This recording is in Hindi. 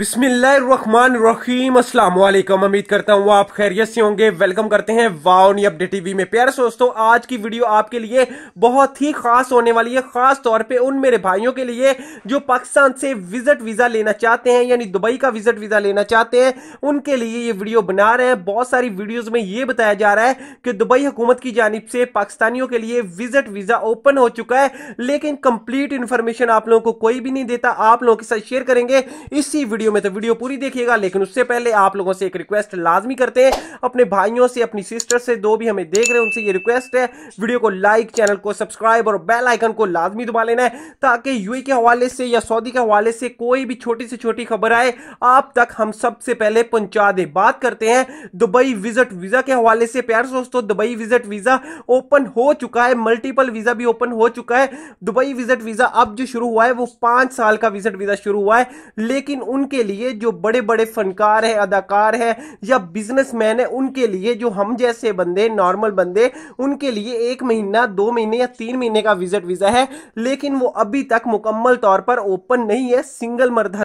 बिस्मिल्लाम असलम उम्मीद करता हूँ आप खैरियत से होंगे वेलकम करते हैं वाउनी अपडेट टीवी में प्यारे दोस्तों आज की वीडियो आपके लिए बहुत ही खास होने वाली है खास तौर पे उन मेरे भाइयों के लिए जो पाकिस्तान से विजिट वीज़ा लेना चाहते हैं यानी दुबई का विजिट वीज़ा लेना चाहते हैं उनके लिए ये वीडियो बना रहे हैं बहुत सारी वीडियोज़ में ये बताया जा रहा है कि दुबई हुकूमत की जानब से पाकिस्तानियों के लिए विजिट वीज़ा ओपन हो चुका है लेकिन कंप्लीट इन्फॉर्मेशन आप लोगों को कोई भी नहीं देता आप लोगों के साथ शेयर करेंगे इसी वीडियो में तो वीडियो पूरी देखिएगा लेकिन उससे पहले आप लोगों से एक रिक्वेस्ट लाजमी करते हैं अपने भाइयों से अपनी सिस्टर से दो भी हमें देख रहे हैं उनसे ये रिक्वेस्ट है वीडियो को लाइक चैनल को सब्सक्राइब और बेल आइकन को लाजमी दबा लेना है ताकि यू के हवाले से या सऊदी के हवाले से कोई भी छोटी से छोटी खबर आए आप तक हम सबसे पहले पहुंचा दे बात करते हैं दुबई विजिट वीजा के हवाले से प्यार दोस्तों दुबई विजिट वीजा ओपन हो चुका है मल्टीपल वीजा भी ओपन हो चुका है दुबई विजिट वीजा अब जो शुरू हुआ है वो पांच साल का विजिट वीजा शुरू हुआ है लेकिन उनके उनके लिए जो बड़े बड़े फनकार हैं अदाकार हैं या बिजनेसमैन है उनके लिए जो हम जैसे बंदे नॉर्मल बंदे उनके लिए एक महीना दो महीने या तीन महीने का विजिट वीज़ा है लेकिन वो अभी तक मुकम्मल तौर पर ओपन नहीं है सिंगल मर्द